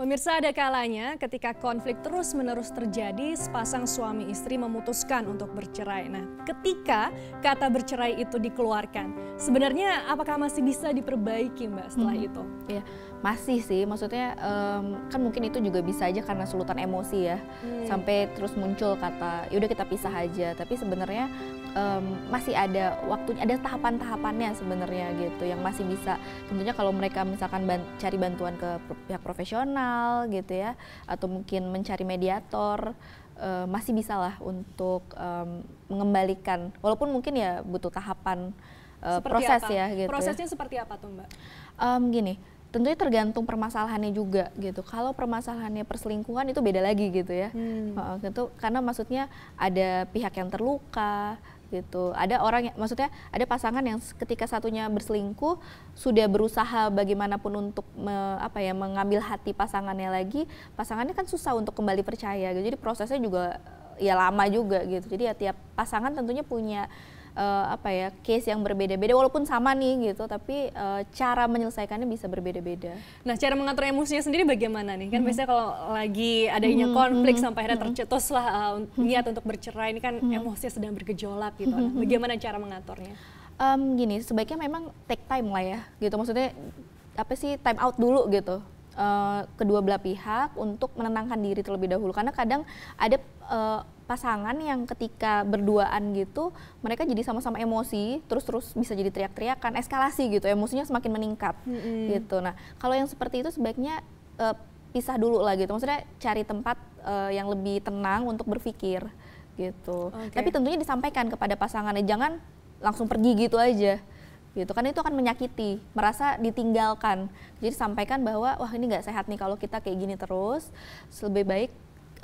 Pemirsa ada kalanya ketika konflik terus-menerus terjadi, sepasang suami istri memutuskan untuk bercerai. Nah, ketika kata bercerai itu dikeluarkan, sebenarnya apakah masih bisa diperbaiki Mbak setelah hmm. itu? Iya, masih sih. Maksudnya um, kan mungkin itu juga bisa aja karena sulutan emosi ya. Hmm. Sampai terus muncul kata, yaudah kita pisah aja. Tapi sebenarnya um, masih ada waktunya, ada tahapan-tahapannya sebenarnya gitu yang masih bisa tentunya kalau mereka misalkan ban cari bantuan ke pihak profesional gitu ya atau mungkin mencari mediator uh, masih bisa lah untuk um, mengembalikan walaupun mungkin ya butuh tahapan uh, proses apa? ya gitu. Ya. Prosesnya seperti apa tuh Mbak? Um, gini, tentunya tergantung permasalahannya juga gitu. Kalau permasalahannya perselingkuhan itu beda lagi gitu ya. Hmm. karena maksudnya ada pihak yang terluka, gitu. Ada orang yang maksudnya ada pasangan yang ketika satunya berselingkuh sudah berusaha bagaimanapun untuk me, apa ya mengambil hati pasangannya lagi, pasangannya kan susah untuk kembali percaya gitu. Jadi prosesnya juga ya lama juga gitu. Jadi ya tiap pasangan tentunya punya uh, apa ya case yang berbeda-beda walaupun sama nih gitu tapi uh, cara menyelesaikannya bisa berbeda-beda. Nah cara mengatur emosinya sendiri bagaimana nih kan hmm. biasanya kalau lagi adanya hmm. konflik hmm. sampai akhirnya mm-hmm. tercetuslah uh, niat untuk bercerai ini kan hmm. emosinya sedang bergejolak gitu. Nah, bagaimana cara mengaturnya? Um, gini sebaiknya memang take time lah ya gitu maksudnya apa sih time out dulu gitu uh, kedua belah pihak untuk menenangkan diri terlebih dahulu karena kadang ada uh, pasangan yang ketika berduaan gitu mereka jadi sama-sama emosi terus-terus bisa jadi teriak-teriakan eskalasi gitu emosinya semakin meningkat mm -hmm. gitu nah kalau yang seperti itu sebaiknya uh, pisah dulu lah gitu maksudnya cari tempat uh, yang lebih tenang untuk berpikir gitu okay. tapi tentunya disampaikan kepada pasangannya jangan langsung pergi gitu aja gitu kan itu akan menyakiti merasa ditinggalkan jadi sampaikan bahwa wah ini nggak sehat nih kalau kita kayak gini terus lebih baik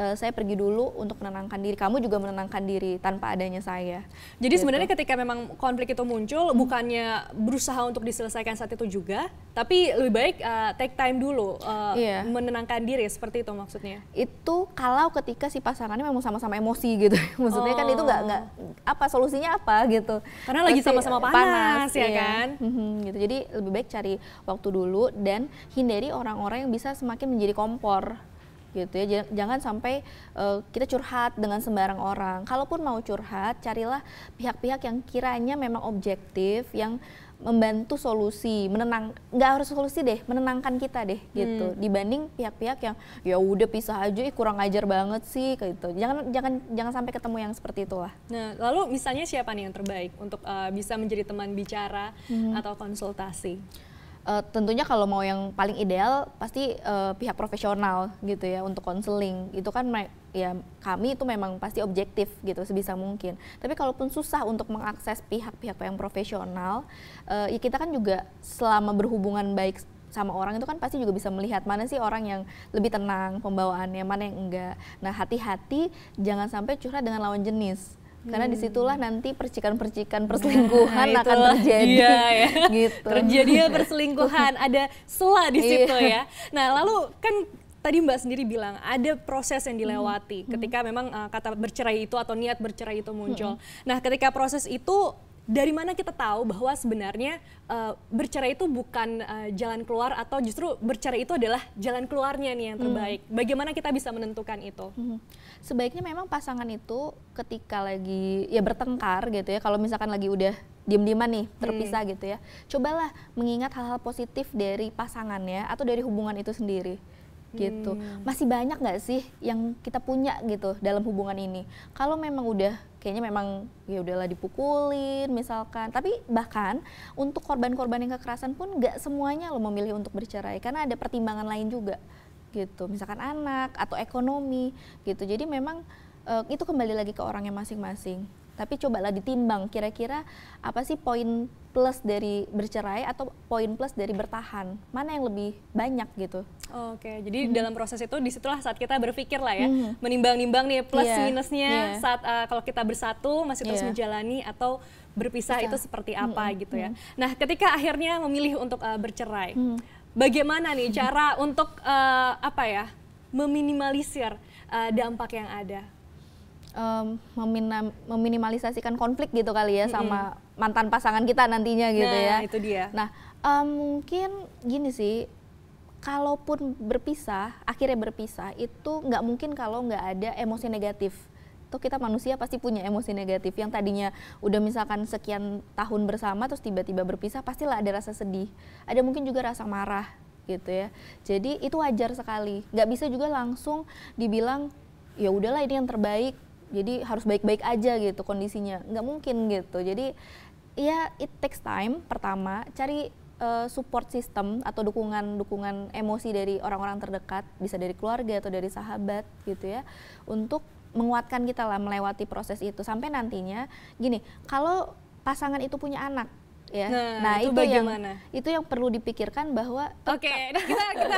uh, saya pergi dulu untuk menenangkan diri. Kamu juga menenangkan diri tanpa adanya saya. Jadi gitu. sebenarnya ketika memang konflik itu muncul, hmm. bukannya berusaha untuk diselesaikan saat itu juga, tapi lebih baik uh, take time dulu, uh, iya. menenangkan diri seperti itu maksudnya. Itu kalau ketika si pasangannya memang sama-sama emosi gitu, maksudnya oh. kan itu nggak oh. nggak apa solusinya apa gitu. Karena lagi sama-sama panas, panas ya iya. kan. Mm -hmm, gitu. Jadi lebih baik cari waktu dulu dan hindari orang-orang yang bisa semakin menjadi kompor gitu ya jangan sampai uh, kita curhat dengan sembarang orang kalaupun mau curhat carilah pihak-pihak yang kiranya memang objektif yang membantu solusi menenang nggak harus solusi deh menenangkan kita deh hmm. gitu dibanding pihak-pihak yang ya udah pisah aja ih kurang ajar banget sih kayak gitu jangan jangan jangan sampai ketemu yang seperti itulah nah lalu misalnya siapa nih yang terbaik untuk uh, bisa menjadi teman bicara hmm. atau konsultasi uh, tentunya kalau mau yang paling ideal pasti uh, pihak profesional gitu ya untuk konseling itu kan ya kami itu memang pasti objektif gitu sebisa mungkin tapi kalaupun susah untuk mengakses pihak-pihak yang profesional uh, ya kita kan juga selama berhubungan baik sama orang itu kan pasti juga bisa melihat mana sih orang yang lebih tenang pembawaannya mana yang enggak nah hati-hati jangan sampai curhat dengan lawan jenis karena hmm. disitulah nanti percikan-percikan perselingkuhan nah, akan terjadi iya, ya. gitu Terjadi ya perselingkuhan ada sela di iya. situ iya. ya nah lalu kan tadi Mbak sendiri bilang ada proses yang dilewati hmm. ketika memang uh, kata bercerai itu atau niat bercerai itu muncul. Hmm. Nah, ketika proses itu dari mana kita tahu bahwa sebenarnya uh, bercerai itu bukan uh, jalan keluar atau justru bercerai itu adalah jalan keluarnya nih yang terbaik. Hmm. Bagaimana kita bisa menentukan itu? Hmm. Sebaiknya memang pasangan itu ketika lagi ya bertengkar gitu ya, kalau misalkan lagi udah diem-dieman nih terpisah hmm. gitu ya, cobalah mengingat hal-hal positif dari pasangannya atau dari hubungan itu sendiri gitu. Hmm. Masih banyak nggak sih yang kita punya gitu dalam hubungan ini? Kalau memang udah kayaknya memang ya udahlah dipukulin misalkan. Tapi bahkan untuk korban-korban yang kekerasan pun nggak semuanya lo memilih untuk bercerai karena ada pertimbangan lain juga gitu. Misalkan anak atau ekonomi gitu. Jadi memang eh, itu kembali lagi ke orangnya masing-masing. Tapi cobalah ditimbang kira-kira apa sih poin plus dari bercerai atau poin plus dari bertahan? Mana yang lebih banyak gitu? Oh, Oke, okay. jadi mm dalam proses itu disitulah saat kita berpikir lah ya, mm menimbang-nimbang nih plus yeah. minusnya yeah. saat uh, kalau kita bersatu masih terus iya. menjalani atau berpisah Bisa. itu seperti apa mm -hmm. gitu ya. Mm Nah, ketika akhirnya memilih untuk uh, bercerai, mm bagaimana nih cara untuk uh, apa ya meminimalisir uh, dampak yang ada? um, meminam, meminimalisasikan konflik gitu kali ya mm -hmm. sama mantan pasangan kita nantinya gitu nah, ya. Nah, itu dia. Nah, um, mungkin gini sih, kalaupun berpisah, akhirnya berpisah itu nggak mungkin kalau nggak ada emosi negatif tuh kita manusia pasti punya emosi negatif yang tadinya udah misalkan sekian tahun bersama terus tiba-tiba berpisah pastilah ada rasa sedih ada mungkin juga rasa marah gitu ya jadi itu wajar sekali nggak bisa juga langsung dibilang ya udahlah ini yang terbaik jadi harus baik-baik aja gitu kondisinya nggak mungkin gitu jadi ya it takes time pertama cari uh, support system atau dukungan dukungan emosi dari orang-orang terdekat bisa dari keluarga atau dari sahabat gitu ya untuk menguatkan kita lah melewati proses itu sampai nantinya gini kalau pasangan itu punya anak ya. Nah, nah itu, itu bagaimana? yang itu yang perlu dipikirkan bahwa Oke, okay. kita kita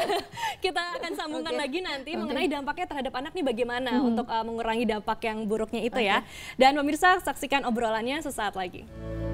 kita akan sambungkan okay. lagi nanti okay. mengenai dampaknya terhadap anak nih bagaimana hmm. untuk uh, mengurangi dampak yang buruknya itu okay. ya. Dan pemirsa saksikan obrolannya sesaat lagi.